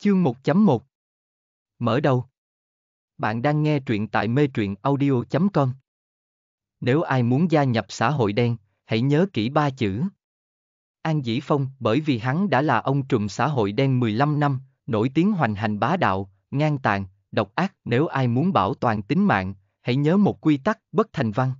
Chương 1.1 Mở đầu Bạn đang nghe truyện tại mê truyện audio.com Nếu ai muốn gia nhập xã hội đen, hãy nhớ kỹ ba chữ. An Dĩ Phong bởi vì hắn đã là ông trùm xã hội đen 15 năm, nổi tiếng hoành hành bá đạo, ngang tàn, độc ác. Nếu ai muốn bảo toàn tính mạng, hãy nhớ một quy tắc bất thành văn.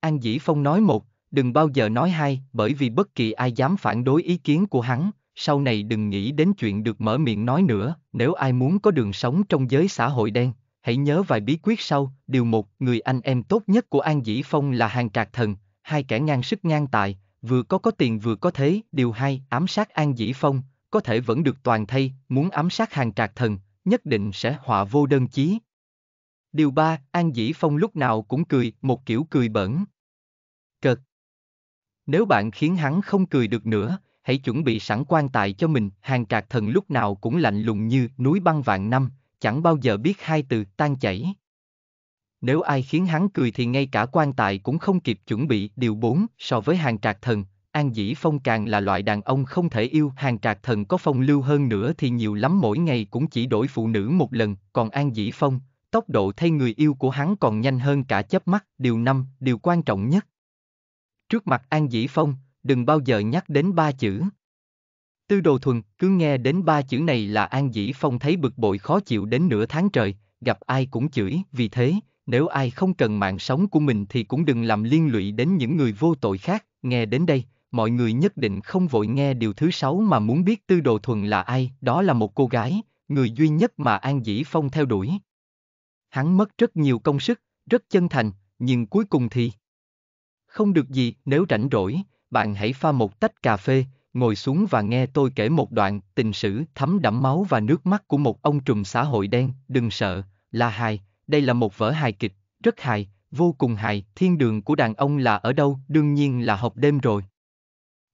An Dĩ Phong nói một, đừng bao giờ nói hai, bởi vì bất kỳ ai dám phản đối ý kiến của hắn, sau này đừng nghĩ đến chuyện được mở miệng nói nữa, nếu ai muốn có đường sống trong giới xã hội đen, hãy nhớ vài bí quyết sau. Điều một, người anh em tốt nhất của An Dĩ Phong là hàng trạc thần, hai kẻ ngang sức ngang tài, vừa có có tiền vừa có thế. Điều hai, ám sát An Dĩ Phong, có thể vẫn được toàn thay, muốn ám sát hàng trạc thần, nhất định sẽ họa vô đơn chí. Điều ba, An Dĩ Phong lúc nào cũng cười, một kiểu cười bẩn. Cợt. Nếu bạn khiến hắn không cười được nữa, hãy chuẩn bị sẵn quan tài cho mình, hàng trạc thần lúc nào cũng lạnh lùng như núi băng vạn năm, chẳng bao giờ biết hai từ tan chảy. Nếu ai khiến hắn cười thì ngay cả quan tài cũng không kịp chuẩn bị. Điều 4, so với hàng trạc thần, An Dĩ Phong càng là loại đàn ông không thể yêu. Hàng trạc thần có phong lưu hơn nữa thì nhiều lắm mỗi ngày cũng chỉ đổi phụ nữ một lần, còn An Dĩ Phong, tốc độ thay người yêu của hắn còn nhanh hơn cả chớp mắt. Điều 5, điều quan trọng nhất. Trước mặt An Dĩ Phong, đừng bao giờ nhắc đến ba chữ. Tư đồ thuần, cứ nghe đến ba chữ này là An Dĩ Phong thấy bực bội khó chịu đến nửa tháng trời, gặp ai cũng chửi, vì thế, nếu ai không cần mạng sống của mình thì cũng đừng làm liên lụy đến những người vô tội khác, nghe đến đây, mọi người nhất định không vội nghe điều thứ sáu mà muốn biết tư đồ thuần là ai, đó là một cô gái, người duy nhất mà An Dĩ Phong theo đuổi. Hắn mất rất nhiều công sức, rất chân thành, nhưng cuối cùng thì không được gì nếu rảnh rỗi, bạn hãy pha một tách cà phê, ngồi xuống và nghe tôi kể một đoạn tình sử thấm đẫm máu và nước mắt của một ông trùm xã hội đen. Đừng sợ, là hài, đây là một vở hài kịch, rất hài, vô cùng hài. Thiên đường của đàn ông là ở đâu? Đương nhiên là học đêm rồi.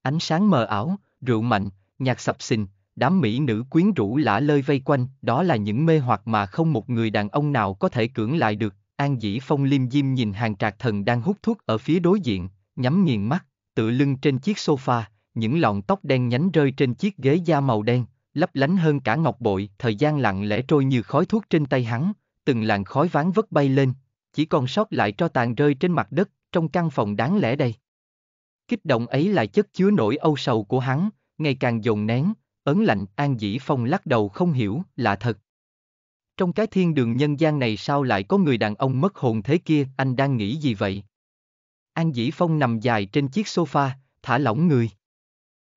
Ánh sáng mờ ảo, rượu mạnh, nhạc sập xình, đám mỹ nữ quyến rũ lả lơi vây quanh, đó là những mê hoặc mà không một người đàn ông nào có thể cưỡng lại được. An Dĩ Phong liêm diêm nhìn hàng trạc thần đang hút thuốc ở phía đối diện, nhắm nghiền mắt, Tự lưng trên chiếc sofa, những lọn tóc đen nhánh rơi trên chiếc ghế da màu đen, lấp lánh hơn cả ngọc bội, thời gian lặng lẽ trôi như khói thuốc trên tay hắn, từng làn khói ván vất bay lên, chỉ còn sót lại cho tàn rơi trên mặt đất, trong căn phòng đáng lẽ đây. Kích động ấy lại chất chứa nỗi âu sầu của hắn, ngày càng dồn nén, ấn lạnh, an dĩ phong lắc đầu không hiểu, lạ thật. Trong cái thiên đường nhân gian này sao lại có người đàn ông mất hồn thế kia, anh đang nghĩ gì vậy? An Dĩ Phong nằm dài trên chiếc sofa, thả lỏng người.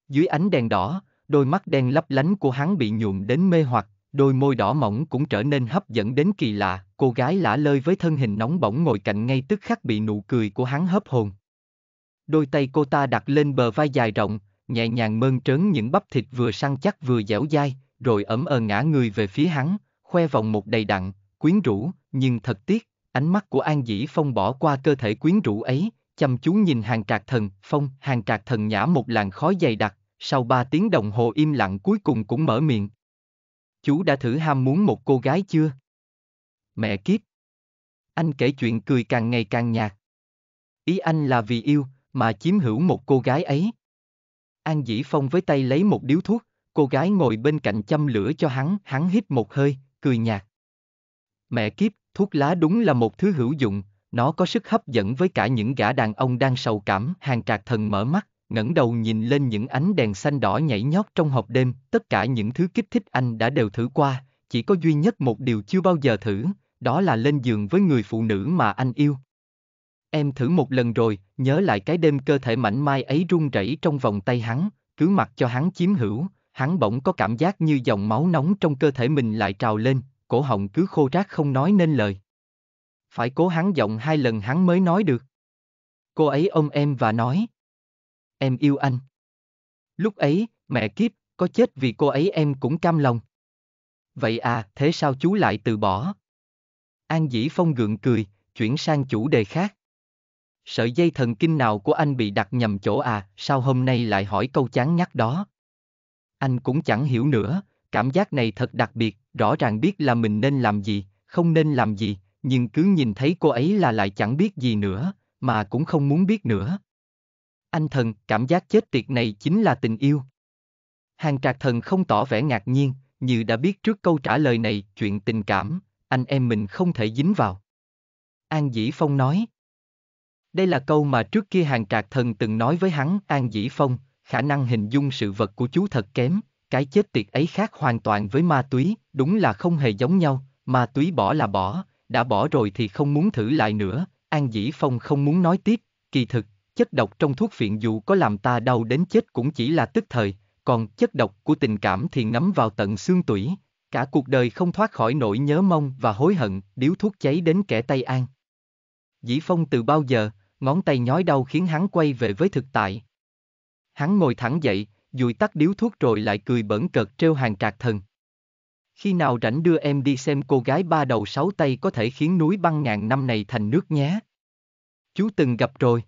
Dưới ánh đèn đỏ, đôi mắt đen lấp lánh của hắn bị nhuộm đến mê hoặc, đôi môi đỏ mỏng cũng trở nên hấp dẫn đến kỳ lạ, cô gái lả lơi với thân hình nóng bỏng ngồi cạnh ngay tức khắc bị nụ cười của hắn hấp hồn. Đôi tay cô ta đặt lên bờ vai dài rộng, nhẹ nhàng mơn trớn những bắp thịt vừa săn chắc vừa dẻo dai, rồi ẩm ờ ngã người về phía hắn, khoe vòng một đầy đặn, quyến rũ, nhưng thật tiếc, ánh mắt của An Dĩ Phong bỏ qua cơ thể quyến rũ ấy, chăm chú nhìn hàng trạc thần, phong, hàng trạc thần nhả một làn khói dày đặc, sau ba tiếng đồng hồ im lặng cuối cùng cũng mở miệng. Chú đã thử ham muốn một cô gái chưa? Mẹ kiếp! Anh kể chuyện cười càng ngày càng nhạt. Ý anh là vì yêu, mà chiếm hữu một cô gái ấy. An Dĩ Phong với tay lấy một điếu thuốc, cô gái ngồi bên cạnh châm lửa cho hắn, hắn hít một hơi, cười nhạt. Mẹ kiếp, thuốc lá đúng là một thứ hữu dụng, nó có sức hấp dẫn với cả những gã đàn ông đang sầu cảm. Hàng trạc thần mở mắt, ngẩng đầu nhìn lên những ánh đèn xanh đỏ nhảy nhót trong hộp đêm, tất cả những thứ kích thích anh đã đều thử qua, chỉ có duy nhất một điều chưa bao giờ thử, đó là lên giường với người phụ nữ mà anh yêu. Em thử một lần rồi, nhớ lại cái đêm cơ thể mảnh mai ấy run rẩy trong vòng tay hắn, cứ mặc cho hắn chiếm hữu, hắn bỗng có cảm giác như dòng máu nóng trong cơ thể mình lại trào lên, cổ họng cứ khô rác không nói nên lời phải cố hắn giọng hai lần hắn mới nói được. Cô ấy ôm em và nói. Em yêu anh. Lúc ấy, mẹ kiếp, có chết vì cô ấy em cũng cam lòng. Vậy à, thế sao chú lại từ bỏ? An Dĩ Phong gượng cười, chuyển sang chủ đề khác. Sợi dây thần kinh nào của anh bị đặt nhầm chỗ à, sao hôm nay lại hỏi câu chán nhắc đó? Anh cũng chẳng hiểu nữa, cảm giác này thật đặc biệt, rõ ràng biết là mình nên làm gì, không nên làm gì, nhưng cứ nhìn thấy cô ấy là lại chẳng biết gì nữa, mà cũng không muốn biết nữa. Anh thần, cảm giác chết tiệt này chính là tình yêu. Hàng trạc thần không tỏ vẻ ngạc nhiên, như đã biết trước câu trả lời này, chuyện tình cảm, anh em mình không thể dính vào. An Dĩ Phong nói. Đây là câu mà trước kia hàng trạc thần từng nói với hắn, An Dĩ Phong, khả năng hình dung sự vật của chú thật kém, cái chết tiệt ấy khác hoàn toàn với ma túy, đúng là không hề giống nhau, ma túy bỏ là bỏ, đã bỏ rồi thì không muốn thử lại nữa, An Dĩ Phong không muốn nói tiếp, kỳ thực, chất độc trong thuốc phiện dù có làm ta đau đến chết cũng chỉ là tức thời, còn chất độc của tình cảm thì ngấm vào tận xương tủy, cả cuộc đời không thoát khỏi nỗi nhớ mong và hối hận, điếu thuốc cháy đến kẻ tay An. Dĩ Phong từ bao giờ, ngón tay nhói đau khiến hắn quay về với thực tại. Hắn ngồi thẳng dậy, dùi tắt điếu thuốc rồi lại cười bẩn cợt trêu hàng trạc thần. Khi nào rảnh đưa em đi xem cô gái ba đầu sáu tay có thể khiến núi băng ngàn năm này thành nước nhé. Chú từng gặp rồi.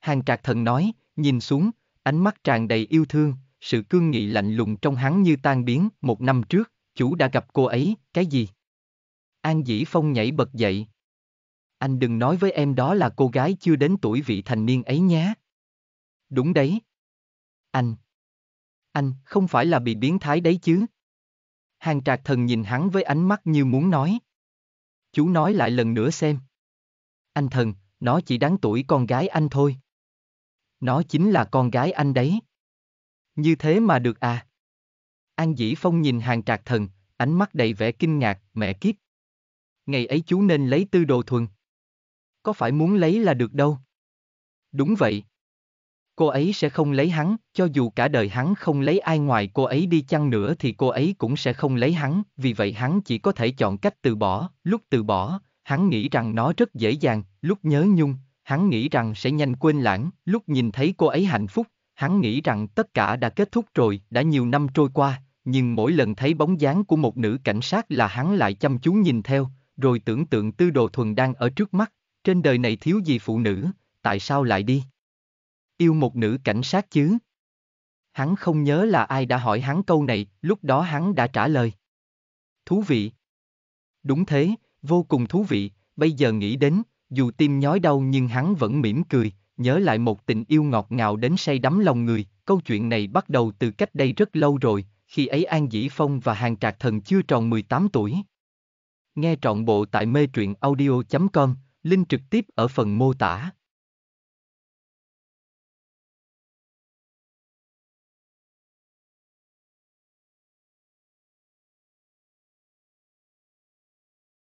Hàng trạc thần nói, nhìn xuống, ánh mắt tràn đầy yêu thương, sự cương nghị lạnh lùng trong hắn như tan biến, một năm trước, chủ đã gặp cô ấy, cái gì? An Dĩ Phong nhảy bật dậy. Anh đừng nói với em đó là cô gái chưa đến tuổi vị thành niên ấy nhé. Đúng đấy. Anh. Anh, không phải là bị biến thái đấy chứ hàng trạc thần nhìn hắn với ánh mắt như muốn nói. Chú nói lại lần nữa xem. Anh thần, nó chỉ đáng tuổi con gái anh thôi. Nó chính là con gái anh đấy. Như thế mà được à? An Dĩ Phong nhìn hàng trạc thần, ánh mắt đầy vẻ kinh ngạc, mẹ kiếp. Ngày ấy chú nên lấy tư đồ thuần. Có phải muốn lấy là được đâu? Đúng vậy. Cô ấy sẽ không lấy hắn, cho dù cả đời hắn không lấy ai ngoài cô ấy đi chăng nữa thì cô ấy cũng sẽ không lấy hắn, vì vậy hắn chỉ có thể chọn cách từ bỏ, lúc từ bỏ, hắn nghĩ rằng nó rất dễ dàng, lúc nhớ nhung, hắn nghĩ rằng sẽ nhanh quên lãng, lúc nhìn thấy cô ấy hạnh phúc, hắn nghĩ rằng tất cả đã kết thúc rồi, đã nhiều năm trôi qua, nhưng mỗi lần thấy bóng dáng của một nữ cảnh sát là hắn lại chăm chú nhìn theo, rồi tưởng tượng tư đồ thuần đang ở trước mắt, trên đời này thiếu gì phụ nữ, tại sao lại đi? Yêu một nữ cảnh sát chứ? Hắn không nhớ là ai đã hỏi hắn câu này, lúc đó hắn đã trả lời. Thú vị. Đúng thế, vô cùng thú vị, bây giờ nghĩ đến, dù tim nhói đau nhưng hắn vẫn mỉm cười, nhớ lại một tình yêu ngọt ngào đến say đắm lòng người, câu chuyện này bắt đầu từ cách đây rất lâu rồi, khi ấy An Dĩ Phong và Hàng Trạc Thần chưa tròn 18 tuổi. Nghe trọn bộ tại mê truyện audio.com, link trực tiếp ở phần mô tả.